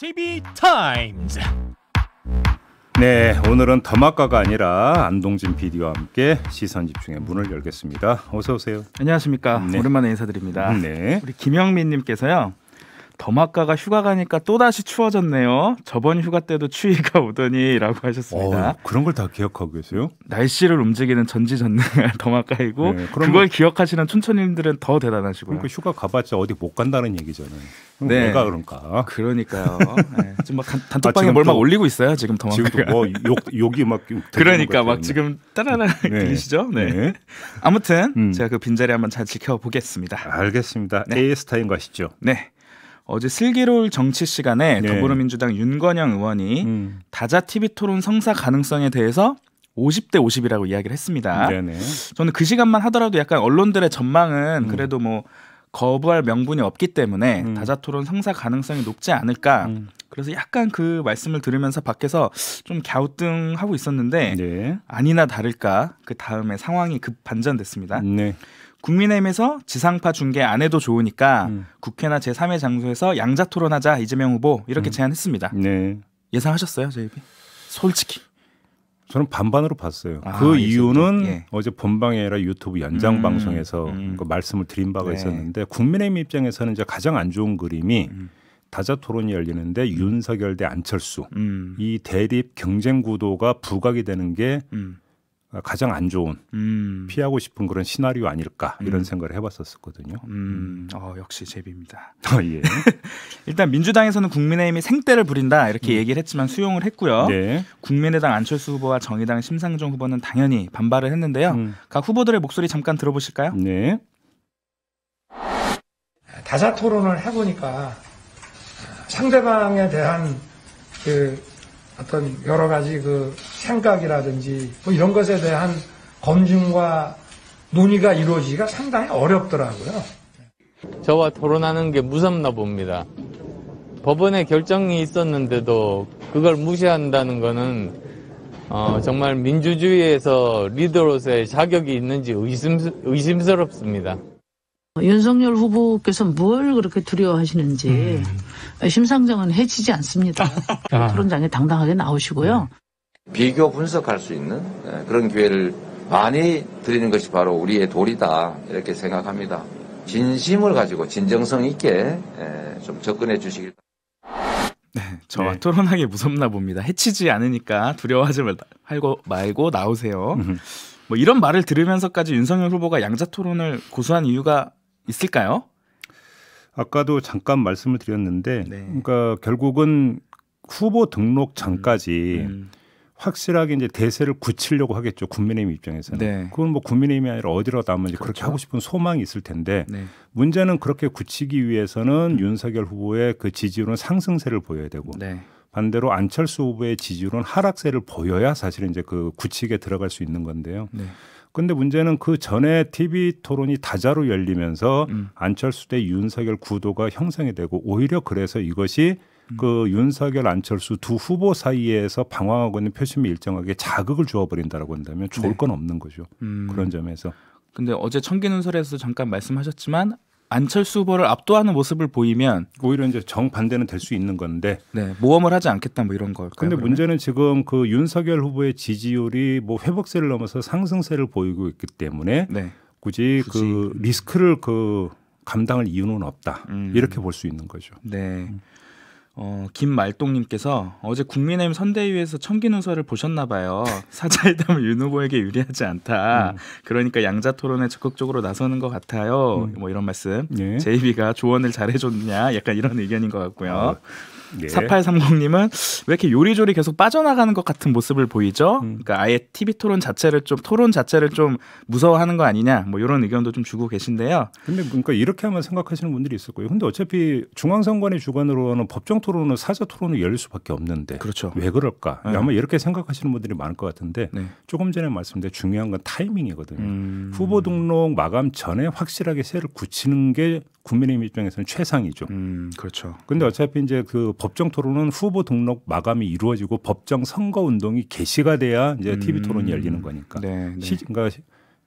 TV 타임즈. 네, 오늘은 더마카가 아니라 안동진 PD와 함께 시선 집중의 문을 열겠습니다. 어서 오세요. 안녕하십니까. 네. 오랜만에 인사드립니다. 네. 우리 김영민님께서요. 더마카가 휴가 가니까 또다시 추워졌네요. 저번 휴가 때도 추위가 오더니라고 하셨습니다. 어, 그런 걸 다 기억하고 계세요? 날씨를 움직이는 전지전능한 더마카이고 네, 그걸 기억하시는 춘천님들은 더 대단하시고요. 그러니까 휴가 가봤자 어디 못 간다는 얘기잖아요. 네. 내가 그런가? 그러니까요. 네. 지금 막 단톡방에 아, 뭘막 올리고 있어요. 지금 더마가 지금 뭐 욕, 욕이 막 그러니까 막 지금 따라라 네. 네. 들리시죠? 네. 네. 아무튼 음. 제가 그 빈자리 한번 잘 지켜보겠습니다. 알겠습니다. 네. AS 타임 가시죠. 네. 어제 슬기로울 정치 시간에 네. 더불어민주당 윤건영 의원이 음. 다자 TV 토론 성사 가능성에 대해서 50대 50이라고 이야기를 했습니다. 네네. 저는 그 시간만 하더라도 약간 언론들의 전망은 음. 그래도 뭐 거부할 명분이 없기 때문에 음. 다자 토론 성사 가능성이 높지 않을까. 음. 그래서 약간 그 말씀을 들으면서 밖에서 좀 갸우뚱하고 있었는데 네. 아니나 다를까 그 다음에 상황이 급 반전됐습니다. 네. 국민의힘에서 지상파 중계 안 해도 좋으니까 음. 국회나 제3의 장소에서 양자 토론하자 이재명 후보 이렇게 음. 제안했습니다. 네. 예상하셨어요, JB? 솔직히. 저는 반반으로 봤어요. 아, 그 이유는 예. 어제 본방에라 유튜브 연장 음, 방송에서 음. 그 말씀을 드린 바가 네. 있었는데 국민의힘 입장에서는 이제 가장 안 좋은 그림이 음. 다자 토론이 열리는데 음. 윤석열 대 안철수 음. 이 대립 경쟁 구도가 부각이 되는 게 음. 가장 안 좋은 음. 피하고 싶은 그런 시나리오 아닐까 이런 음. 생각을 해봤었거든요. 음. 음. 어, 역시 제비입니다. 어, 예. 일단 민주당에서는 국민의힘이 생떼를 부린다 이렇게 음. 얘기를 했지만 수용을 했고요. 네. 국민의당 안철수 후보와 정의당 심상정 후보는 당연히 반발을 했는데요. 각 후보들의 목소리 잠깐 들어보실까요? 네. 다자 토론을 해보니까 상대방에 대한 그 어떤 여러 가지 그 생각이라든지 뭐 이런 것에 대한 검증과 논의가 이루어지기가 상당히 어렵더라고요. 저와 토론하는 게 무섭나 봅니다. 법원의 결정이 있었는데도 그걸 무시한다는 거는 어, 정말 민주주의에서 리더로서의 자격이 있는지 의심, 의심스럽습니다. 윤석열 후보께서 뭘 그렇게 두려워하시는지 음. 심상정은 해치지 않습니다. 아. 토론장에 당당하게 나오시고요. 네. 비교 분석할 수 있는 네, 그런 기회를 많이 드리는 것이 바로 우리의 도리다 이렇게 생각합니다. 진심을 가지고 진정성 있게 네, 좀 접근해 주시길. 네, 저와 네. 토론하기 무섭나 봅니다. 해치지 않으니까 두려워하지 말고, 말고 나오세요. 뭐 이런 말을 들으면서까지 윤석열 후보가 양자 토론을 고수한 이유가 있을까요? 아까도 잠깐 말씀을 드렸는데 네. 그러니까 결국은 후보 등록전까지 음, 음. 확실하게 이제 대세를 굳히려고 하겠죠 국민의힘 입장에서는 네. 그건 뭐 국민의힘이 아니라 어디로 남은지 그렇죠. 그렇게 하고 싶은 소망이 있을 텐데 네. 문제는 그렇게 굳히기 위해서는 음. 윤석열 후보의 그 지지율은 상승세를 보여야 되고 네. 반대로 안철수 후보의 지지율은 하락세를 보여야 사실은 이제 그 굳히게 들어갈 수 있는 건데요. 네. 근데 문제는 그 전에 TV 토론이 다자로 열리면서 음. 안철수 대 윤석열 구도가 형성이 되고 오히려 그래서 이것이 음. 그 윤석열 안철수 두 후보 사이에서 방황하고 있는 표심이 일정하게 자극을 주어버린다라고 한다면 좋을 네. 건 없는 거죠. 음. 그런 점에서. 근데 어제 청기 눈설에서 잠깐 말씀하셨지만 안철수 후보를 압도하는 모습을 보이면 오히려 이제 정반대는 될 수 있는 건데 네, 모험을 하지 않겠다 뭐 이런 걸까요? 근데 그러면? 문제는 지금 그 윤석열 후보의 지지율이 뭐 회복세를 넘어서 상승세를 보이고 있기 때문에 네. 굳이, 그 굳이, 그 리스크를 그 감당할 이유는 없다 음. 이렇게 볼 수 있는 거죠. 네. 음. 어, 김말똥님께서 어제 국민의힘 선대위에서 청기누설을 보셨나 봐요. 사자회담은 윤 후보에게 유리하지 않다. 음. 그러니까 양자 토론에 적극적으로 나서는 것 같아요. 음. 뭐 이런 말씀. 예. 제이비가 조언을 잘해줬냐? 약간 이런 의견인 것 같고요. 어. 네. 예. 4830님은 왜 이렇게 요리조리 계속 빠져나가는 것 같은 모습을 보이죠? 음. 그러니까 아예 TV 토론 자체를 좀 토론 자체를 좀 무서워하는 거 아니냐 뭐 이런 의견도 좀 주고 계신데요. 근데 그러니까 이렇게 하면 생각하시는 분들이 있을 거예요. 근데 어차피 중앙선관위 주관으로 하는 법정 토론은 사자 토론을 열릴 수밖에 없는데 그렇죠. 왜 그럴까? 네. 아마 이렇게 생각하시는 분들이 많을 것 같은데 네. 조금 전에 말씀드린 중요한 건 타이밍이거든요. 음. 후보 등록 마감 전에 확실하게 세를 굳히는 게 국민의힘 입장에서는 최상이죠. 음, 그렇죠. 근데 어차피 이제 그 법정 토론은 후보 등록 마감이 이루어지고 법정 선거 운동이 개시가 돼야 이제 음, TV 토론이 열리는 거니까. 네, 네. 시, 그러니까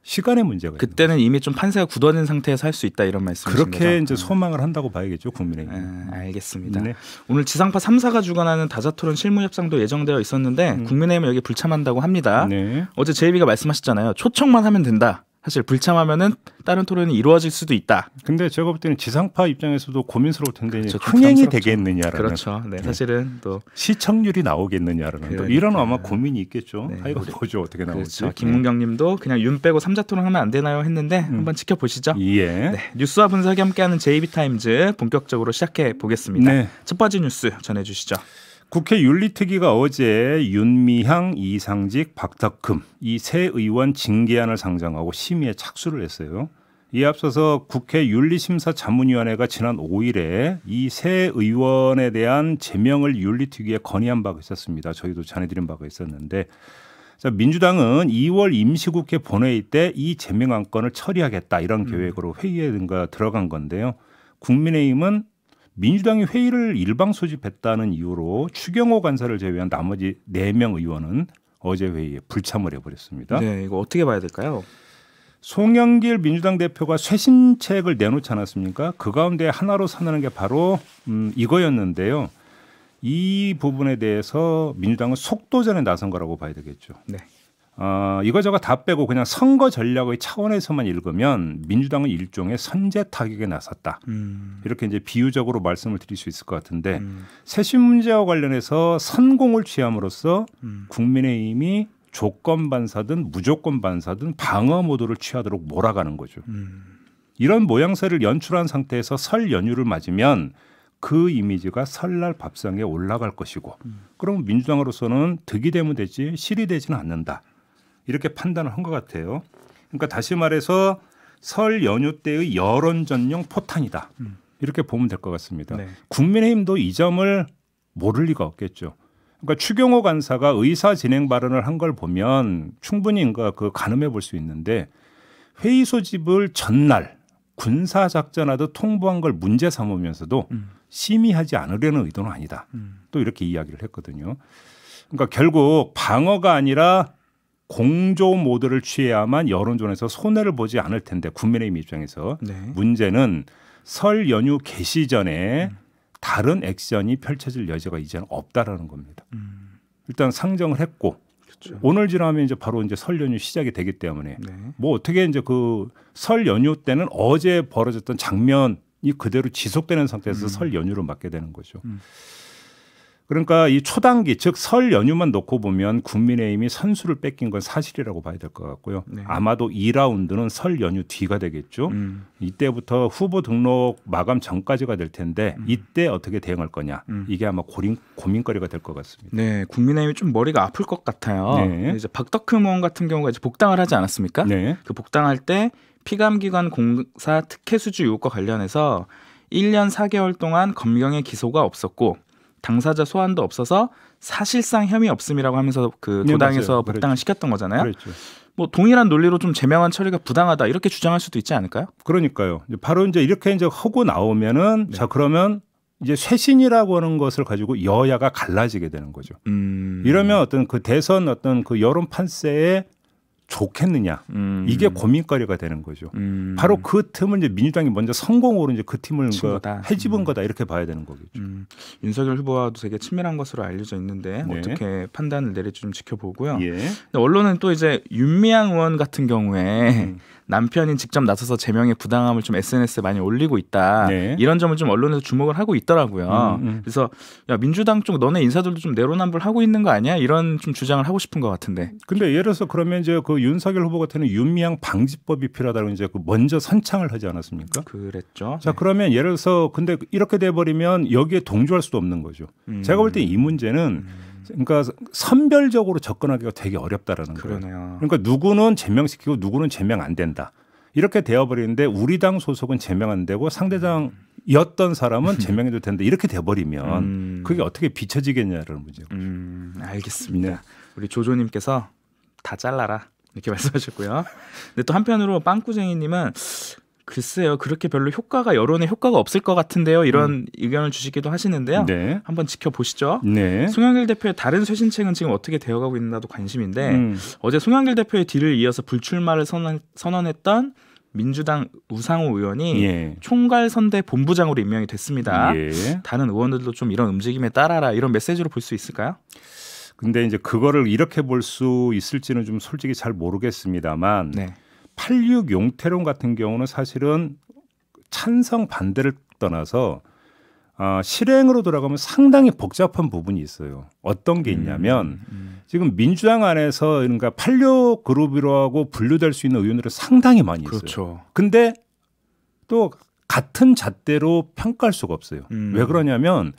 시간의 문제가 그때는 이미 좀 판세가 굳어진 상태에서 할 수 있다 이런 말씀이신 그렇게 거죠? 이제 네. 소망을 한다고 봐야겠죠 국민의힘. 네, 알겠습니다. 네. 오늘 지상파 3사가 주관하는 다자토론 실무협상도 예정되어 있었는데 음. 국민의힘은 여기 불참한다고 합니다. 네. 어제 제이비가 말씀하셨잖아요. 초청만 하면 된다. 사실 불참하면은 다른 토론이 이루어질 수도 있다. 근데 제가 볼 때는 지상파 입장에서도 고민스러울 텐데 그렇죠, 흥행이 되겠느냐라는 그렇죠. 네, 예. 사실은 또 시청률이 나오겠느냐라는 그러니까. 이런 아마 고민이 있겠죠. 네. 하여간 보죠 그렇죠. 어떻게 나올지. 그렇죠. 네. 김문경님도 그냥 윤 빼고 삼자 토론하면 안 되나요 했는데 음. 한번 지켜보시죠. 예. 네, 뉴스와 분석이 함께하는 제이비 타임즈 본격적으로 시작해 보겠습니다. 네. 첫 번째 뉴스 전해주시죠. 국회 윤리특위가 어제 윤미향, 이상직, 박덕흠 이 세 의원 징계안을 상정하고 심의에 착수를 했어요. 이에 앞서서 국회 윤리심사자문위원회가 지난 5일에 이 세 의원에 대한 제명을 윤리특위에 건의한 바가 있었습니다. 저희도 전해드린 바가 있었는데 자, 민주당은 2월 임시국회 본회의 때 이 제명 안건을 처리하겠다 이런 음. 계획으로 회의에 들어간 건데요. 국민의힘은 민주당이 회의를 일방 소집했다는 이유로 추경호 간사를 제외한 나머지 4명 의원은 어제 회의에 불참을 해버렸습니다. 네, 이거 어떻게 봐야 될까요? 송영길 민주당 대표가 쇄신책을 내놓지 않았습니까? 그 가운데 하나로 선언한 게 바로 음, 이거였는데요. 이 부분에 대해서 민주당은 속도전에 나선 거라고 봐야 되겠죠. 네. 어, 이거저거 다 빼고 그냥 선거 전략의 차원에서만 읽으면 민주당은 일종의 선제 타격에 나섰다. 음. 이렇게 이제 비유적으로 말씀을 드릴 수 있을 것 같은데 음. 세신 문제와 관련해서 선공을 취함으로써 음. 국민의힘이 조건 반사든 무조건 반사든 방어 모드를 취하도록 몰아가는 거죠. 음. 이런 모양새를 연출한 상태에서 설 연휴를 맞으면 그 이미지가 설날 밥상에 올라갈 것이고 음. 그럼 민주당으로서는 득이 되면 되지 실이 되지는 않는다. 이렇게 판단을 한 것 같아요. 그러니까 다시 말해서 설 연휴 때의 여론 전용 포탄이다. 음. 이렇게 보면 될 것 같습니다. 네. 국민의힘도 이 점을 모를 리가 없겠죠. 그러니까 추경호 간사가 의사 진행 발언을 한 걸 보면 충분히 그 가늠해 볼 수 있는데 회의 소집을 전날 군사 작전하듯 통보한 걸 문제 삼으면서도 음. 심의하지 않으려는 의도는 아니다. 음. 또 이렇게 이야기를 했거든요. 그러니까 결국 방어가 아니라 공조 모드를 취해야만 여론전에서 손해를 보지 않을 텐데 국민의힘 입장에서 네. 문제는 설 연휴 개시 전에 음. 다른 액션이 펼쳐질 여지가 이제는 없다라는 겁니다. 음. 일단 상정을 했고 그렇죠. 오늘 지나면 이제 바로 이제 설 연휴 시작이 되기 때문에 네. 뭐 어떻게 이제 그 설 연휴 때는 어제 벌어졌던 장면이 그대로 지속되는 상태에서 음. 설 연휴로 맞게 되는 거죠. 음. 그러니까 이 초단기 즉 설 연휴만 놓고 보면 국민의힘이 선수를 뺏긴 건 사실이라고 봐야 될 것 같고요. 네. 아마도 2라운드는 설 연휴 뒤가 되겠죠. 음. 이때부터 후보 등록 마감 전까지가 될 텐데 음. 이때 어떻게 대응할 거냐 음. 이게 아마 고린, 고민거리가 될 것 같습니다. 네, 국민의힘이 좀 머리가 아플 것 같아요. 네. 이제 박덕흠 의원 같은 경우가 이제 복당을 하지 않았습니까? 네. 그 복당할 때 피감기관 공사 특혜 수주 의혹과 관련해서 1년 4개월 동안 검경의 기소가 없었고 당사자 소환도 없어서 사실상 혐의 없음이라고 하면서 그 네, 도당에서 네, 복당을 그렇죠. 시켰던 거잖아요. 그랬죠. 뭐 동일한 논리로 좀 제명한 처리가 부당하다 이렇게 주장할 수도 있지 않을까요? 그러니까요. 바로 이제 이렇게 이제 하고 나오면은 네. 자 그러면 이제 쇄신이라고 하는 것을 가지고 여야가 갈라지게 되는 거죠. 음... 이러면 어떤 그 대선 어떤 그 여론 판세에 좋겠느냐 음. 이게 고민거리가 되는 거죠. 음. 바로 그 틈을 이제 민주당이 먼저 성공으로 이제 그 팀을 그 해집은 음. 거다 이렇게 봐야 되는 거겠죠. 음. 윤석열 후보와도 되게 친밀한 것으로 알려져 있는데 네. 어떻게 판단을 내릴지 좀 지켜보고요. 예. 언론은 또 이제 윤미향 의원 같은 경우에 음. 남편이 직접 나서서 제명의 부당함을 좀 SNS에 많이 올리고 있다. 네. 이런 점을 좀 언론에서 주목을 하고 있더라고요. 음, 음. 그래서 야 민주당 쪽 너네 인사들도 좀 내로남불 하고 있는 거 아니야? 이런 좀 주장을 하고 싶은 것 같은데. 근데 예를 들어서 그러면 이제 그 윤석열 후보 같은 윤미향 방지법이 필요하다고 이제 그 먼저 선창을 하지 않았습니까? 그랬죠. 자 네. 그러면 예를 들어서 근데 이렇게 돼버리면 여기에 동조할 수도 없는 거죠. 음. 제가 볼 때 이 문제는 음. 그러니까 선별적으로 접근하기가 되게 어렵다라는 그러네요. 거예요. 그러니까 누구는 제명시키고 누구는 제명 안 된다. 이렇게 되어버리는데 우리 당 소속은 제명 안 되고 상대당이었던 사람은 제명해도 된다. 이렇게 돼버리면 음. 그게 어떻게 비춰지겠냐라는 문제죠. 음, 알겠습니다. 네. 우리 조조님께서 다 잘라라. 이렇게 말씀하셨고요. 근데 또 한편으로 빵꾸쟁이님은 글쎄요, 그렇게 별로 효과가 여론에 효과가 없을 것 같은데요. 이런 음. 의견을 주시기도 하시는데요. 네. 한번 지켜보시죠. 네. 송영길 대표의 다른 쇄신책은 지금 어떻게 되어가고 있나도 관심인데 음. 어제 송영길 대표의 뒤를 이어서 불출마를 선언, 선언했던 민주당 우상호 의원이 예. 총괄선대 본부장으로 임명이 됐습니다. 예. 다른 의원들도 좀 이런 움직임에 따라라 이런 메시지로 볼 수 있을까요? 근데 이제 그거를 이렇게 볼 수 있을지는 좀 솔직히 잘 모르겠습니다만. 네. 86 용태론 같은 경우는 사실은 찬성 반대를 떠나서 아, 실행으로 돌아가면 상당히 복잡한 부분이 있어요. 어떤 게 있냐면 음, 음. 음. 지금 민주당 안에서 그러니까 판료 그룹이라고 분류될 수 있는 의원들이 상당히 많이 있어요. 그렇죠. 근데 또 같은 잣대로 평가할 수가 없어요. 음. 왜 그러냐면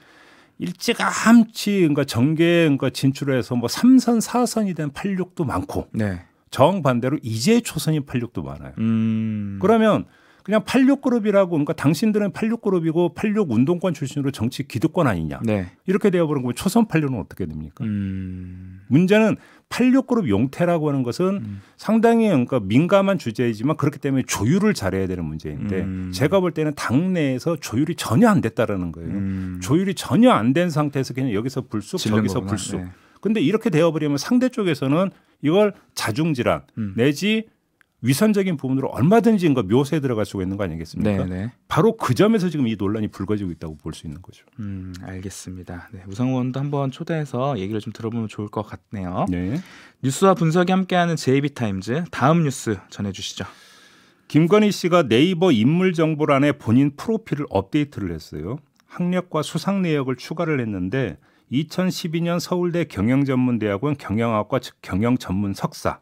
일찌감치 그러니까 정계 그러니까 진출해서 뭐 3선 4선이 된 86도 많고 네. 정반대로 이제 초선인 86도 많아요. 음. 그러면 그냥 86그룹이라고 그러니까 당신들은 86그룹이고 86 운동권 출신으로 정치 기득권 아니냐. 네. 이렇게 되어버린 거면 초선 86은 어떻게 됩니까? 음. 문제는 86그룹 용태라고 하는 것은 음. 상당히 그러니까 민감한 주제이지만 그렇기 때문에 조율을 잘해야 되는 문제인데 음. 제가 볼 때는 당내에서 조율이 전혀 안 됐다라는 거예요. 음. 조율이 전혀 안 된 상태에서 그냥 여기서 불쑥 저기서 거구나. 불쑥. 네. 근데 이렇게 되어버리면 상대 쪽에서는 이걸 자중질환 음. 내지 위선적인 부분으로 얼마든지 이거 묘사에 들어갈 수가 있는 거 아니겠습니까? 네네. 네. 바로 그 점에서 지금 이 논란이 불거지고 있다고 볼 수 있는 거죠. 음, 알겠습니다. 네, 우상원도 한번 초대해서 얘기를 좀 들어보면 좋을 것 같네요. 네. 뉴스와 분석이 함께하는 JB타임즈 다음 뉴스 전해주시죠. 김건희 씨가 네이버 인물 정보란에 본인 프로필을 업데이트를 했어요. 학력과 수상 내역을 추가를 했는데 2012년 서울대 경영전문대학원 경영학과 경영전문 석사,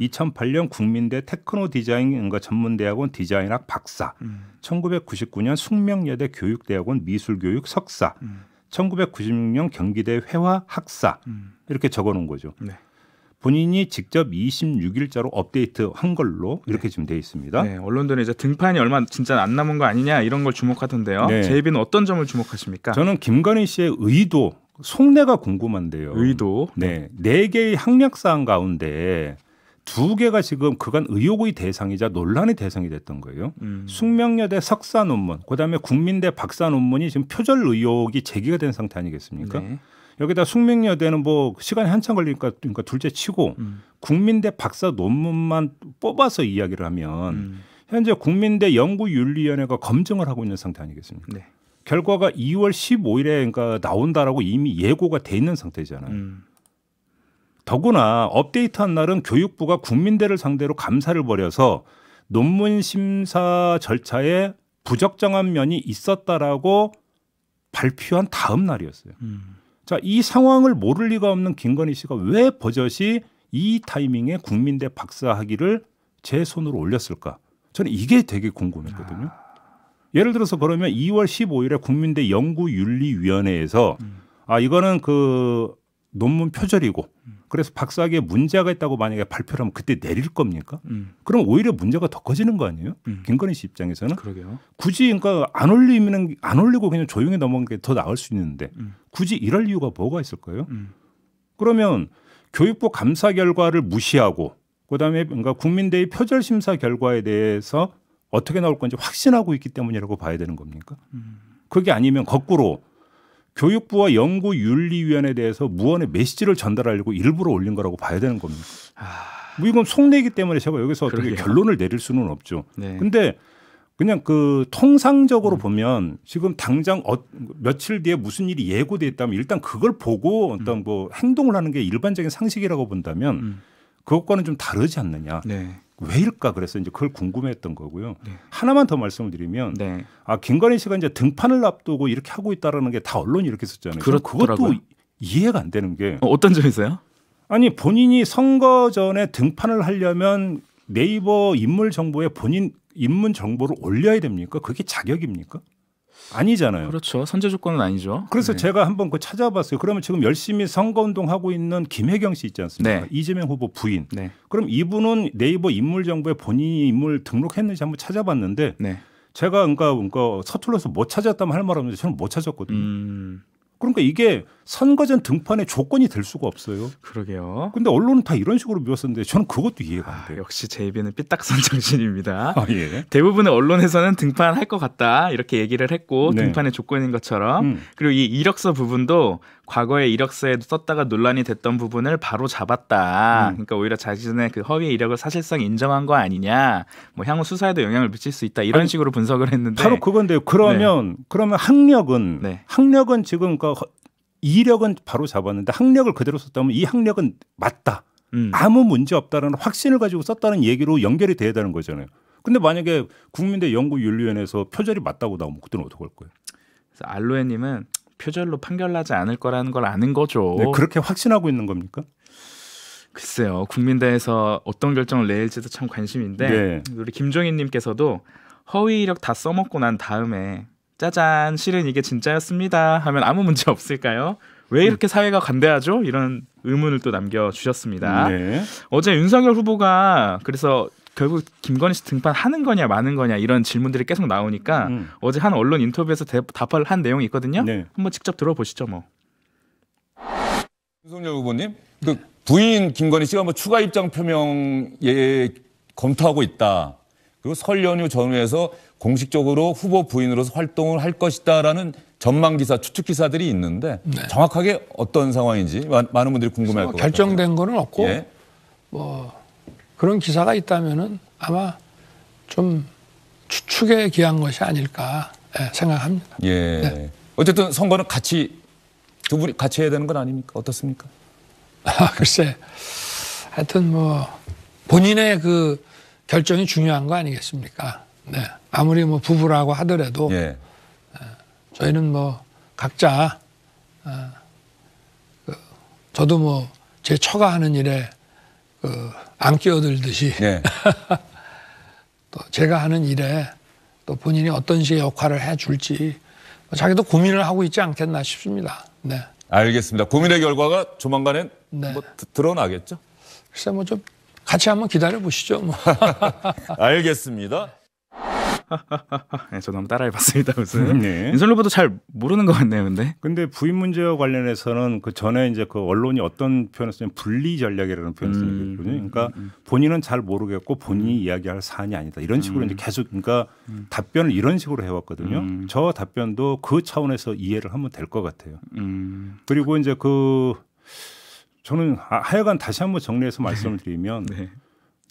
2008년 음. 국민대 테크노 디자인과 전문대학원 디자인학 박사, 음. 1999년 숙명여대 교육대학원 미술교육 석사, 음. 1996년 경기대 회화 학사 음. 이렇게 적어놓은 거죠. 네. 본인이 직접 26일자로 업데이트한 걸로 이렇게 네. 지금 돼 있습니다. 네, 언론들은 이제 등판이 얼마 진짜 안 남은 거 아니냐 이런 걸 주목하던데요. 네. 제이비는 어떤 점을 주목하십니까? 저는 김건희 씨의 의도 속내가 궁금한데요. 의도. 네. 네 개의 학력사항 가운데 두 개가 지금 그간 의혹의 대상이자 논란의 대상이 됐던 거예요. 음. 숙명여대 석사 논문, 그다음에 국민대 박사 논문이 지금 표절 의혹이 제기가 된 상태 아니겠습니까? 네. 여기다 숙명여대는 뭐 시간이 한참 걸리니까 그러니까 둘째 치고 음. 국민대 박사 논문만 뽑아서 이야기를 하면 음. 현재 국민대 연구윤리위원회가 검증을 하고 있는 상태 아니겠습니까? 네. 결과가 2월 15일에 그러니까 나온다라고 이미 예고가 돼 있는 상태잖아요. 음. 더구나 업데이트한 날은 교육부가 국민대를 상대로 감사를 벌여서 논문 심사 절차에 부적정한 면이 있었다라고 발표한 다음 날이었어요. 음. 자, 이 상황을 모를 리가 없는 김건희 씨가 왜 버젓이 이 타이밍에 국민대 박사학위를 제 손으로 올렸을까? 저는 이게 되게 궁금했거든요. 아. 예를 들어서 그러면 2월 15일에 국민대 연구윤리위원회에서 음. 아 이거는 그 논문 표절이고 그래서 박사학위에 문제가 있다고 만약에 발표를 하면 그때 내릴 겁니까? 음. 그럼 오히려 문제가 더 커지는 거 아니에요? 음. 김건희 씨 입장에서는 그러게요. 굳이 그러니까 안 올리면 안 올리고 그냥 조용히 넘어간 게더 나을 수 있는데 음. 굳이 이럴 이유가 뭐가 있을까요? 음. 그러면 교육부 감사 결과를 무시하고 그다음에 그러니까 국민대의 표절 심사 결과에 대해서 어떻게 나올 건지 확신하고 있기 때문이라고 봐야 되는 겁니까? 음. 그게 아니면 거꾸로 교육부와 연구윤리위원회에 대해서 무언의 메시지를 전달하려고 일부러 올린 거라고 봐야 되는 겁니까 아... 뭐 이건 속내기 때문에 제가 여기서 어떻게 그러게요. 결론을 내릴 수는 없죠. 네. 근데 그냥 그 통상적으로 음. 보면 지금 당장 어, 며칠 뒤에 무슨 일이 예고돼 있다면 일단 그걸 보고 어떤 음. 뭐 행동을 하는 게 일반적인 상식이라고 본다면 음. 그것과는 좀 다르지 않느냐. 네. 왜일까 그래서 이제 그걸 궁금했던 거고요. 네. 하나만 더 말씀을 드리면 네. 아 김건희 씨가 이제 등판을 앞두고 이렇게 하고 있다라는 게 다 언론이 이렇게 썼잖아요. 그것도 이해가 안 되는 게 어, 어떤 점에서요? 아니 본인이 선거 전에 등판을 하려면 네이버 인물 정보에 본인 인문 정보를 올려야 됩니까? 그게 자격입니까? 아니잖아요. 그렇죠. 선제 조건은 아니죠. 그래서 네. 제가 한번 그 찾아봤어요. 그러면 지금 열심히 선거 운동하고 있는 김혜경 씨 있지 않습니까? 네. 이재명 후보 부인. 네. 그럼 이분은 네이버 인물 정보에 본인이 인물 등록했는지 한번 찾아봤는데 네. 제가 그러니까, 그러니까 서툴러서 못 찾았다면 할 말 없는데 저는 못 찾았거든요. 음. 그러니까 이게 선거전 등판의 조건이 될 수가 없어요. 그러게요. 근데 언론은 다 이런 식으로 미웠었는데 저는 그것도 이해가 안 아, 돼요. 아, 역시 제이비는 삐딱선 정신입니다. 아, 예. 대부분의 언론에서는 등판할 것 같다 이렇게 얘기를 했고 네. 등판의 조건인 것처럼 음. 그리고 이 이력서 부분도 과거의 이력서에도 썼다가 논란이 됐던 부분을 바로 잡았다. 음. 그러니까 오히려 자신의 그 허위 이력을 사실상 인정한 거 아니냐. 뭐 향후 수사에도 영향을 미칠 수 있다. 이런 아니, 식으로 분석을 했는데 바로 그건데 그러면 네. 그러면 학력은 네. 학력은 지금 그 이력은 바로 잡았는데 학력을 그대로 썼다면 이 학력은 맞다. 음. 아무 문제 없다는 확신을 가지고 썼다는 얘기로 연결이 돼야 되는 거잖아요. 근데 만약에 국민대 연구윤리위원회에서 표절이 맞다고 나오면 그때는 어떻게할 거예요? 알로에님은 표절로 판결나지 않을 거라는 걸 아는 거죠. 네, 그렇게 확신하고 있는 겁니까? 글쎄요. 국민대에서 어떤 결정을 내릴지도 참 관심인데 네. 우리 김종인님께서도 허위 이력 다 써먹고 난 다음에 짜잔 실은 이게 진짜였습니다 하면 아무 문제 없을까요? 왜 음. 이렇게 사회가 관대하죠? 이런 의문을 또 남겨주셨습니다. 네. 어제 윤석열 후보가 그래서 결국 김건희 씨 등판하는 거냐 마는 거냐 이런 질문들이 계속 나오니까 음. 어제 한 언론 인터뷰에서 대, 답을 한 내용이 있거든요. 네. 한번 직접 들어보시죠. 뭐. 윤석열 후보님, 그 부인 김건희 씨가 뭐 추가 입장 표명에 검토하고 있다. 그리고 설 연휴 전후에서 공식적으로 후보 부인으로서 활동을 할 것이다라는 전망 기사, 추측 기사들이 있는데 네. 정확하게 어떤 상황인지 많은 분들이 궁금해할 것 같아요. 결정된 거는 없고 예. 뭐 그런 기사가 있다면은 아마 좀 추측에 기한 것이 아닐까 예, 생각합니다. 예. 네. 어쨌든 선거는 같이 두 분이 같이 해야 되는 건 아닙니까? 어떻습니까? 아, 글쎄. 하여튼 뭐 본인의 그 결정이 중요한 거 아니겠습니까? 네. 아무리 뭐 부부라고 하더라도 예. 어, 저희는 뭐 각자 어, 그 저도 뭐 제 처가 하는 일에 그안 어, 끼어들듯이 네. 또 제가 하는 일에 또 본인이 어떤 식의 역할을 해줄지 자기도 고민을 하고 있지 않겠나 싶습니다. 네. 알겠습니다. 고민의 결과가 조만간엔 네. 뭐 드러나겠죠? 글쎄 뭐좀 같이 한번 기다려 보시죠. 뭐. 알겠습니다. 네, 저도 한번 따라해봤습니다. 무슨 네. 윤석열 후도잘 모르는 것 같네요, 근데. 근데 부인 문제와 관련해서는 그 전에 이제 그 언론이 어떤 표현을 쓰냐면 분리 전략이라는 표현을 쓰거든요. 음, 음, 그러니까 음, 음, 본인은 잘 모르겠고 본인이 이야기할 사안이 아니다. 이런 식으로 이제 계속 그러니까 답변을 이런 식으로 해왔거든요. 저 답변도 그 차원에서 이해를 하면 될 것 같아요. 그리고 이제 그 저는 하여간 다시 한번 정리해서 말씀을 드리면. 네.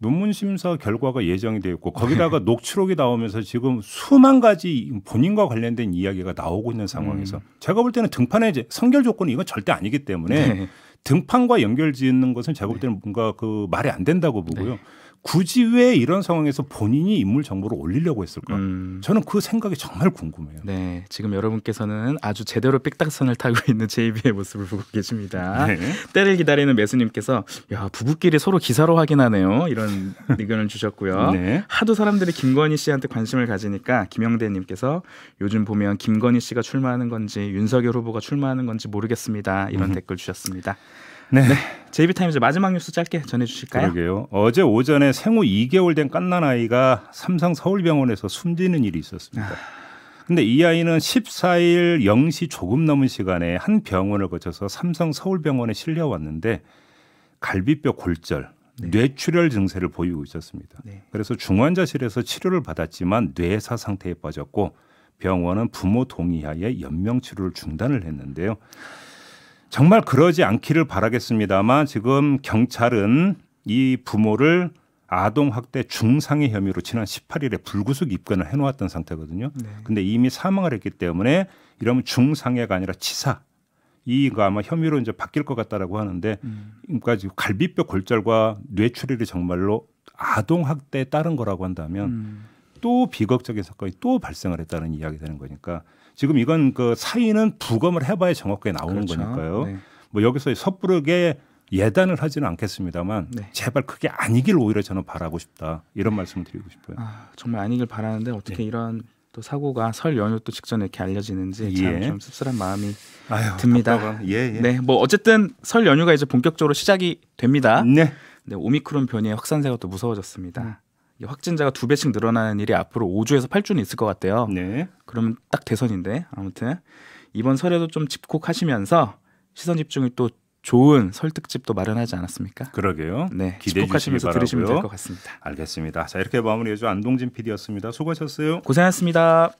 논문 심사 결과가 예정이 되어 있고 거기다가 녹취록이 나오면서 지금 수만 가지 본인과 관련된 이야기가 나오고 있는 상황에서 음. 제가 볼 때는 등판의 선결 조건은 이건 절대 아니기 때문에 네. 등판과 연결 짓는 것은 제가 볼 때는 네. 뭔가 그 말이 안 된다고 보고요. 네. 굳이 왜 이런 상황에서 본인이 인물 정보를 올리려고 했을까? 음. 저는 그 생각이 정말 궁금해요. 네, 지금 여러분께서는 아주 제대로 빽딱선을 타고 있는 제이비의 모습을 보고 계십니다. 네. 때를 기다리는 매수님께서 야 부부끼리 서로 기사로 확인하네요 이런 의견을 주셨고요. 네. 하도 사람들이 김건희 씨한테 관심을 가지니까 김영대님께서 요즘 보면 김건희 씨가 출마하는 건지 윤석열 후보가 출마하는 건지 모르겠습니다 이런 음 댓글 주셨습니다. 네. 네. 제이비타임즈 마지막 뉴스 짧게 전해주실까요? 그러게요. 어제 오전에 생후 2개월 된 깐난아이가 삼성 서울병원에서 숨지는 일이 있었습니다. 아... 근데 이 아이는 14일 0시 조금 넘은 시간에 한 병원을 거쳐서 삼성 서울병원에 실려왔는데 갈비뼈 골절, 네. 뇌출혈 증세를 보이고 있었습니다. 네. 그래서 중환자실에서 치료를 받았지만 뇌사 상태에 빠졌고 병원은 부모 동의하에 연명 치료를 중단을 했는데요. 정말 그러지 않기를 바라겠습니다만 지금 경찰은 이 부모를 아동학대 중상의 혐의로 지난 18일에 불구속 입건을 해놓았던 상태거든요. 네. 근데 이미 사망을 했기 때문에 이러면 중상해가 아니라 치사 이가 아마 혐의로 이제 바뀔 것 같다라고 하는데 음. 그러니까 지 갈비뼈 골절과 뇌출혈이 정말로 아동학대에 따른 거라고 한다면 음. 또 비극적인 사건이 또 발생을 했다는 이야기 되는 거니까 지금 이건 그 사인은 부검을 해봐야 정확하게 나오는 그렇죠. 거니까요. 네. 뭐 여기서 섣부르게 예단을 하지는 않겠습니다만 네. 제발 그게 아니길 오히려 저는 바라고 싶다 이런 말씀을 드리고 싶어요. 아, 정말 아니길 바라는데 어떻게 네. 이런 또 사고가 설 연휴 또 직전에 이렇게 알려지는지 예. 참좀 씁쓸한 마음이 아유, 듭니다. 예, 예. 네, 뭐 어쨌든 설 연휴가 이제 본격적으로 시작이 됩니다. 네. 네, 오미크론 변이의 확산세가 또 무서워졌습니다. 음. 확진자가 두 배씩 늘어나는 일이 앞으로 5주에서 8주는 있을 것 같대요. 네. 그러면 딱 대선인데 아무튼 이번 설에도 좀 집콕하시면서 시선 집중이 또 좋은 설득집도 마련하지 않았습니까? 그러게요. 네, 기대하시면서 들으시면 될 것 같습니다. 알겠습니다. 자 이렇게 마무리해줘 안동진 PD였습니다. 수고하셨어요. 고생하셨습니다.